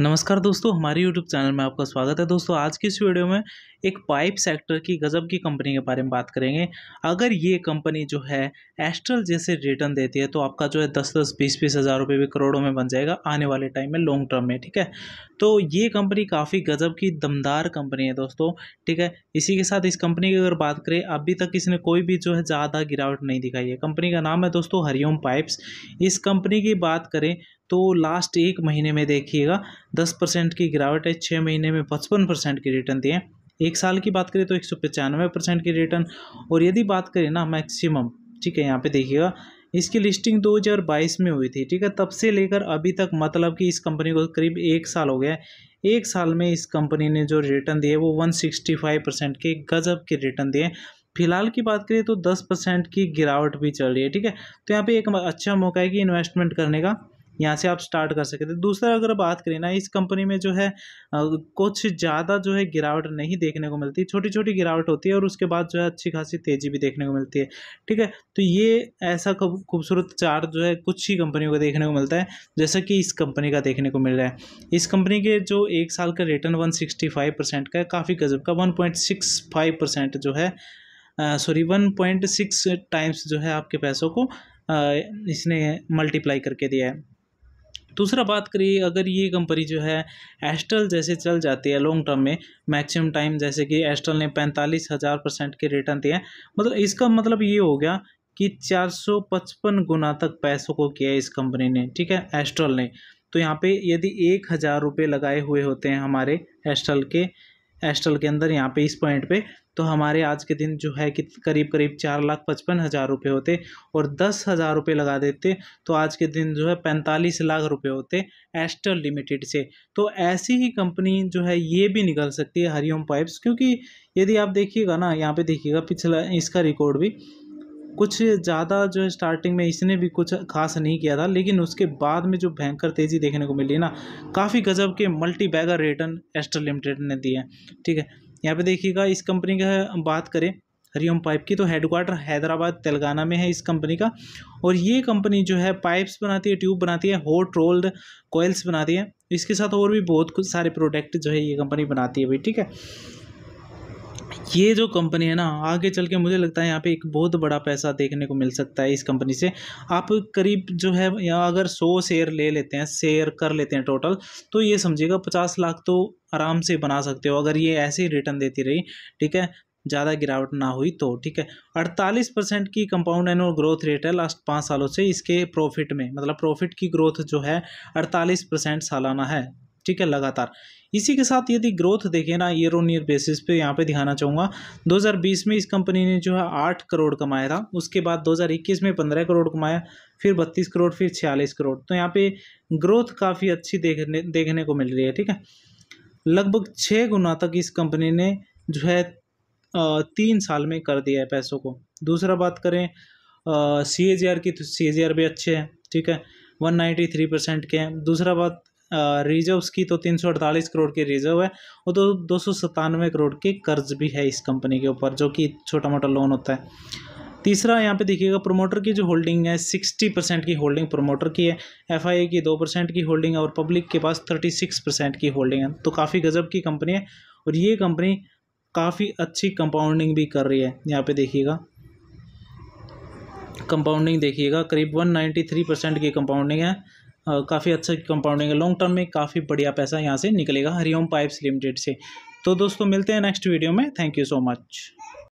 नमस्कार दोस्तों हमारे YouTube चैनल में आपका स्वागत है दोस्तों आज की इस वीडियो में एक पाइप सेक्टर की गज़ब की कंपनी के बारे में बात करेंगे अगर ये कंपनी जो है एस्ट्रल जैसे रिटर्न देती है तो आपका जो है दस दस बीस बीस हज़ार रुपये भी करोड़ों में बन जाएगा आने वाले टाइम में लॉन्ग टर्म में ठीक है तो ये कंपनी काफ़ी गज़ब की दमदार कंपनी है दोस्तों ठीक है इसी के साथ इस कंपनी की अगर बात करें अभी तक इसने कोई भी जो है ज़्यादा गिरावट नहीं दिखाई है कंपनी का नाम है दोस्तों हरिओम पाइप्स इस कंपनी की बात करें तो लास्ट एक महीने में देखिएगा दस परसेंट की गिरावट है छः महीने में पचपन परसेंट की रिटर्न दिए एक साल की बात करें तो एक सौ पचानवे परसेंट की रिटर्न और यदि बात करें ना मैक्सिमम ठीक है यहाँ पे देखिएगा इसकी लिस्टिंग 2022 में हुई थी ठीक है तब से लेकर अभी तक मतलब कि इस कंपनी को करीब एक साल हो गया है एक साल में इस कंपनी ने जो रिटर्न दिए वो फाइव परसेंट के गजब के रिटर्न दिए फिलहाल की बात करें तो दस परसेंट की गिरावट भी चल रही है ठीक है तो यहाँ पर एक अच्छा मौका है कि इन्वेस्टमेंट करने का यहाँ से आप स्टार्ट कर सकते हैं दूसरा अगर बात करें ना इस कंपनी में जो है कुछ ज़्यादा जो है गिरावट नहीं देखने को मिलती छोटी छोटी गिरावट होती है और उसके बाद जो है अच्छी खासी तेज़ी भी देखने को मिलती है ठीक है तो ये ऐसा खूबसूरत चार जो है कुछ ही कंपनियों का देखने को मिलता है जैसा कि इस कंपनी का देखने को मिल रहा है इस कंपनी के जो एक साल का return one sixty five percent का काफ़ी गजब का one point six five percent जो है sorry one point six times जो है आपके पैसों को इसने मल्टीप्लाई करके दिया है दूसरा बात करिए अगर ये कंपनी जो है एस्टल जैसे चल जाती है लॉन्ग टर्म में मैक्सिमम टाइम जैसे कि एस्टल ने पैंतालीस हज़ार परसेंट के रिटर्न दिए मतलब इसका मतलब ये हो गया कि चार सौ पचपन गुना तक पैसों को किया इस कंपनी ने ठीक है एस्ट्रल ने तो यहाँ पे यदि एक हज़ार रुपये लगाए हुए होते हैं हमारे एस्ट्रल के एस्ट्रल के अंदर यहाँ पे इस पॉइंट पे तो हमारे आज के दिन जो है कि करीब करीब चार लाख पचपन हज़ार रुपये होते और दस हज़ार रुपये लगा देते तो आज के दिन जो है पैंतालीस लाख रुपये होते एस्ट्रल लिमिटेड से तो ऐसी ही कंपनी जो है ये भी निकल सकती है हरिओम पाइप्स क्योंकि यदि आप देखिएगा ना यहाँ पे देखिएगा पिछला इसका रिकॉर्ड भी कुछ ज़्यादा जो है स्टार्टिंग में इसने भी कुछ खास नहीं किया था लेकिन उसके बाद में जो भयंकर तेज़ी देखने को मिली ना काफ़ी गजब के multi bagger return Astra limited ने दिए ठीक है यहाँ पे देखिएगा इस कंपनी का बात करें हरिओम पाइप की तो हेडक्वार्टर हैदराबाद तेलंगाना में है इस कंपनी का और ये कंपनी जो है पाइप्स बनाती है ट्यूब बनाती है होट रोल्ड कोयल्स बनाती है इसके साथ और भी बहुत कुछ सारे प्रोडक्ट जो है ये कंपनी बनाती है भाई ठीक है ये जो कंपनी है ना आगे चल के मुझे लगता है यहाँ पे एक बहुत बड़ा पैसा देखने को मिल सकता है इस कंपनी से आप करीब जो है या अगर सौ शेयर ले लेते हैं शेयर कर लेते हैं टोटल तो ये समझिएगा पचास लाख तो आराम से बना सकते हो अगर ये ऐसे ही रिटर्न देती रही ठीक है ज़्यादा गिरावट ना हुई तो ठीक है अड़तालीस परसेंट की कंपाउंड एनुअल ग्रोथ रेट है लास्ट पाँच सालों से इसके प्रॉफिट में मतलब प्रॉफिट की ग्रोथ जो है अड़तालीस परसेंट सालाना है ठीक है लगातार इसी के साथ यदि ग्रोथ देखें ना ईयर ऑन ईयर बेसिस पे यहाँ पे दिखाना चाहूँगा 2020 में इस कंपनी ने जो है आठ करोड़ कमाया था उसके बाद 2021 में पंद्रह करोड़ कमाया फिर बत्तीस करोड़ फिर छियालीस करोड़ तो यहाँ पे ग्रोथ काफ़ी अच्छी देखने देखने को मिल रही है ठीक है लगभग छः गुना तक इस कंपनी ने जो है तीन साल में कर दिया है पैसों को दूसरा बात करें सी ए जी आर की तो सी जी आर भी अच्छे हैं ठीक है वन नाइन्टी थ्री परसेंट के हैं दूसरा बात रिजर्व्स की तो तीन सौ अड़तालीस करोड़ के रिजर्व है और तो दो सौ सत्तानवे करोड़ के कर्ज भी है इस कंपनी के ऊपर जो कि छोटा मोटा लोन होता है तीसरा यहाँ पे देखिएगा प्रोमोटर की जो होल्डिंग है सिक्सटी परसेंट की होल्डिंग प्रोमोटर की है एफआईए की दो परसेंट की होल्डिंग है और पब्लिक के पास थर्टी सिक्स परसेंट की होल्डिंग है तो काफ़ी गजब की कंपनी है और ये कंपनी काफ़ी अच्छी कंपाउंडिंग भी कर रही है यहाँ पे देखिएगा कंपाउंडिंग देखिएगा करीब वन नाइन्टी थ्री परसेंट की कंपाउंडिंग है काफ़ी अच्छा कंपाउंडिंग है लॉन्ग टर्म में काफ़ी बढ़िया पैसा यहाँ से निकलेगा हरिओम पाइप्स लिमिटेड से तो दोस्तों मिलते हैं नेक्स्ट वीडियो में थैंक यू सो मच